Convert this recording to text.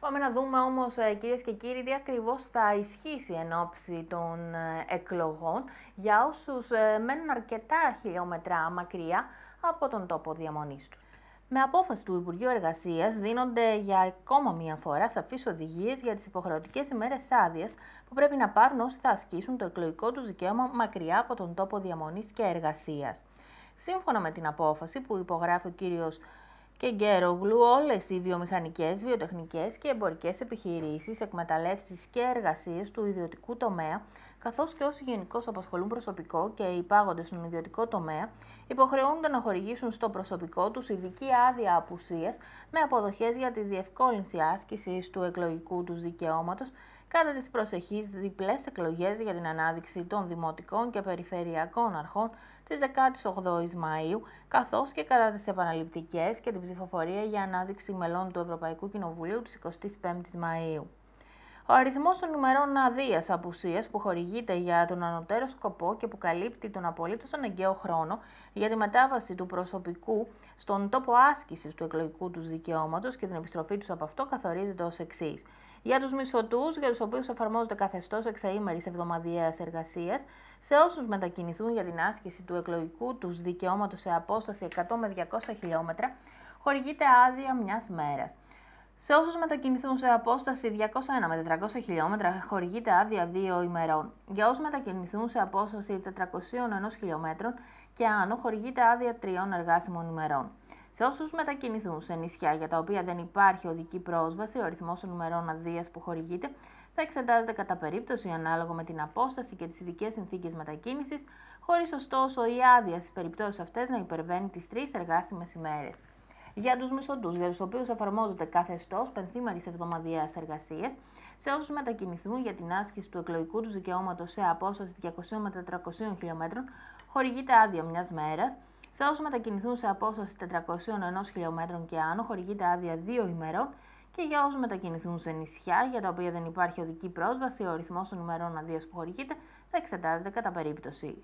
Πάμε να δούμε όμως ε, κυρίες και κύριοι τι ακριβώς θα ισχύσει εν ώψη των ε, εκλογών για όσους ε, μένουν αρκετά χιλιόμετρα μακριά από τον τόπο διαμονής τους. Με απόφαση του Υπουργείου Εργασίας δίνονται για ακόμα μία φορά σαφείς οδηγίες για τις υποχρεωτικές ημέρες άδειας που πρέπει να πάρουν όσοι θα ασκήσουν το εκλογικό τους δικαίωμα μακριά από τον τόπο διαμονής και εργασίας. Σύμφωνα με την απόφαση που υπογράφει ο κύριος και Γκέρογλου όλες οι βιομηχανικές, βιοτεχνικές και εμπορικές επιχειρήσεις, εκμεταλλεύσεις και εργασίες του ιδιωτικού τομέα, καθώς και όσοι γενικώς απασχολούν προσωπικό και υπάγονται στον ιδιωτικό τομέα, υποχρεούνται να χορηγήσουν στο προσωπικό τους ειδική άδεια απουσίας με αποδοχές για τη διευκόλυνση άσκησης του εκλογικού τους δικαιώματος κατά τις προσεχείς διπλές εκλογές για την ανάδειξη των δημοτικών και περιφερειακών αρχών της 18ης Μαΐου, καθώς και κατά τις επαναληπτικές και την ψηφοφορία για ανάδειξη μελών του Ευρωπαϊκού Κοινοβουλίου της 25 η Μαΐου. Ο αριθμός των ημερών αδείας απουσίας που χορηγείται για τον ανωτέρω σκοπό και που καλύπτει τον απολύτως αναγκαίο χρόνο για τη μετάβαση του προσωπικού στον τόπο άσκησης του εκλογικού τους δικαιώματος και την επιστροφή τους από αυτό καθορίζεται ως εξής. Για τους μισοτούς, για τους οποίους εφαρμόζεται καθεστώς εξαήμερης εβδομαδιαίας εργασίας, σε όσους μετακινηθούν για την άσκηση του εκλογικού τους δικαιώματος σε απόσταση 100 με 200 χιλιόμετρα, χορηγείται άδεια μιας μέρας. Σε όσους μετακινηθούν σε απόσταση 201 με 400 χιλιόμετρα, χορηγείται άδεια 2 ημερών. Για όσους μετακινηθούν σε απόσταση 401 χιλιόμετρων και άνω, χορηγείται άδεια 3 εργάσιμων ημερών. Σε όσους μετακινηθούν σε νησιά για τα οποία δεν υπάρχει οδική πρόσβαση, ο αριθμό των ημερών αδείας που χορηγείται θα εξετάζεται κατά περίπτωση ανάλογα με την απόσταση και τις ειδικές συνθήκες μετακίνησης, χωρίς ωστόσο η άδεια στις περιπτώσεις αυτές να υπερβαίνει τις 3 εργάσιμες ημέρες για τους μισθωτούς, για τους οποίους εφαρμόζεται καθεστώ πενθήμερης εβδομαδιαίας εργασία, σε όσους μετακινηθούν για την άσκηση του εκλογικού τους δικαιώματος σε απόσταση 200 με 400 χιλιόμετρων, χορηγείται άδεια μιας μέρας. Σε όσους μετακινηθούν σε απόσταση 401 χιλιόμετρων και άνω, χορηγείται άδεια δύο ημερών και για όσους μετακινηθούν σε νησιά για τα οποία δεν υπάρχει οδική πρόσβαση, ο αριθμό των ημερών αδείας που χορηγείται θα εξετάζεται κατά περίπτωση.